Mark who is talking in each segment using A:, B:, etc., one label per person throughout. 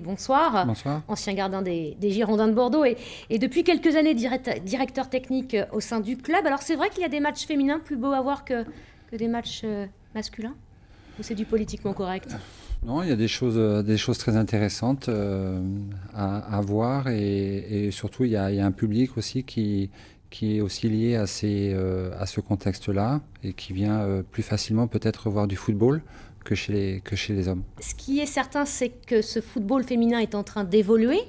A: Bonsoir. Ancien gardien des, Girondins de Bordeaux et, depuis quelques années directeur technique euh, au sein du club. Alors c'est vrai qu'il y a des matchs féminins plus beaux à voir que, des matchs euh, masculins Ou c'est du politiquement correct
B: Non, il y a des choses, euh, des choses très intéressantes à, voir et, surtout il y, a, un public aussi qui, qui est aussi lié à, ces, euh, à ce contexte-là et qui vient euh, plus facilement peut-être voir du football que chez, les, que chez les hommes.
A: Ce qui est certain, c'est que ce football féminin est en train d'évoluer,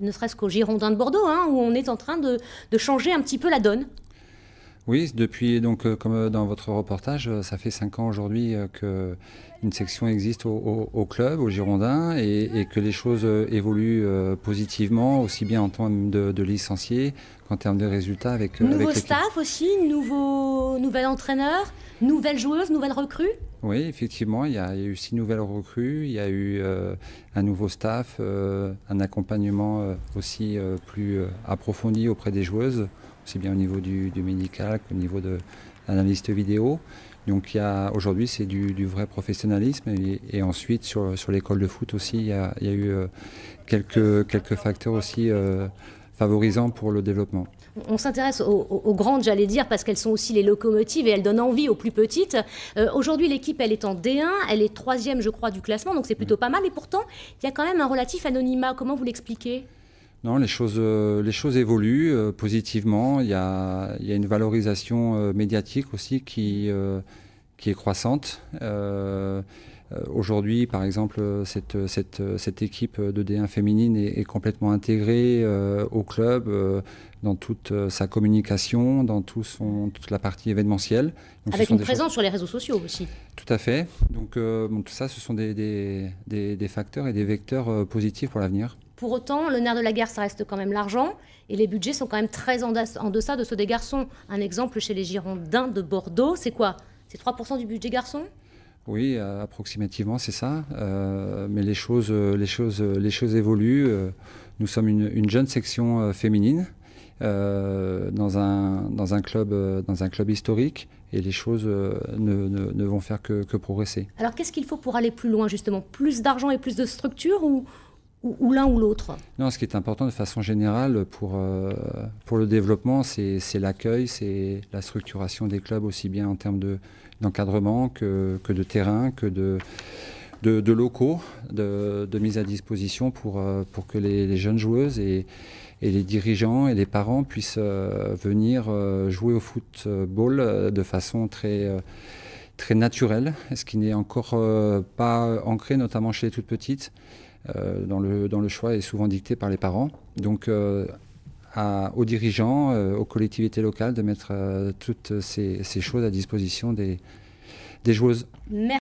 A: ne serait-ce qu'au Girondin de Bordeaux, hein, où on est en train de, de changer un petit peu la donne.
B: Oui, depuis, donc, euh, comme euh, dans votre reportage, euh, ça fait cinq ans aujourd'hui qu'une section existe au, club, au Girondin, et, que les choses évoluent positivement, aussi bien en termes de, licenciés qu'en termes de résultats. Avec, nouveau
A: staff aussi, nouveau, nouvel entraîneur, nouvelle joueuse, nouvelle recrue
B: Oui, effectivement, il y, il y, a, eu six nouvelles recrues, il y a eu un nouveau staff, un accompagnement aussi plus approfondi auprès des joueuses aussi bien au niveau du, du médical qu'au niveau de l'analyste vidéo. Donc aujourd'hui, c'est du, vrai professionnalisme. Et, ensuite, sur, l'école de foot aussi, il y a, eu euh, quelques, quelques facteurs aussi euh, favorisants pour le développement.
A: On s'intéresse aux, grandes, j'allais dire, parce qu'elles sont aussi les locomotives et elles donnent envie aux plus petites. Euh, aujourd'hui, l'équipe, elle est en D1, elle est troisième, je crois, du classement, donc c'est plutôt mm. pas mal. Et pourtant, il y a quand même un relatif anonymat. Comment vous l'expliquez
B: non, les choses, euh, évoluent euh, positivement. Il y, a, une valorisation euh, médiatique aussi qui, est croissante. Aujourd'hui, par exemple, cette, équipe de D1 féminine est, complètement intégrée au club, dans toute sa communication, dans tout son, toute la partie événementielle. Avec une présence
A: sur les réseaux sociaux aussi.
B: Tout à fait. Donc tout ça, ce sont des facteurs et des vecteurs positifs pour l'avenir.
A: Pour autant, le nerf de la guerre, ça reste quand même l'argent, et les budgets sont quand même très en, deçà de ceux des garçons. Un exemple chez les Girondins de Bordeaux, c'est quoi C'est 3% du budget garçon
B: oui, euh, approximativement, c'est ça. Euh, mais les choses, euh, les, choses, les choses évoluent. Nous sommes une, jeune section féminine dans, un, dans, un club, dans un club historique et les choses ne, vont faire que, que progresser.
A: Alors qu'est-ce qu'il faut pour aller plus loin, justement Plus d'argent et plus de structure ou, ou, l'un ou l'autre
B: Non, ce qui est important de façon générale pour, euh, pour le développement, c'est l'accueil, c'est la structuration des clubs, aussi bien en termes d'encadrement que, que, de terrain, que de, de, locaux, de, mise à disposition pour, euh, pour que les, jeunes joueuses et, les dirigeants et les parents puissent euh, venir jouer au football de façon très très ce qui n'est encore pas ancré, notamment chez les toutes petites. Euh, dans, le, dans le choix est souvent dicté par les parents. Donc euh, aux dirigeants, euh, aux collectivités locales de mettre toutes ces, choses à disposition des, joueuses.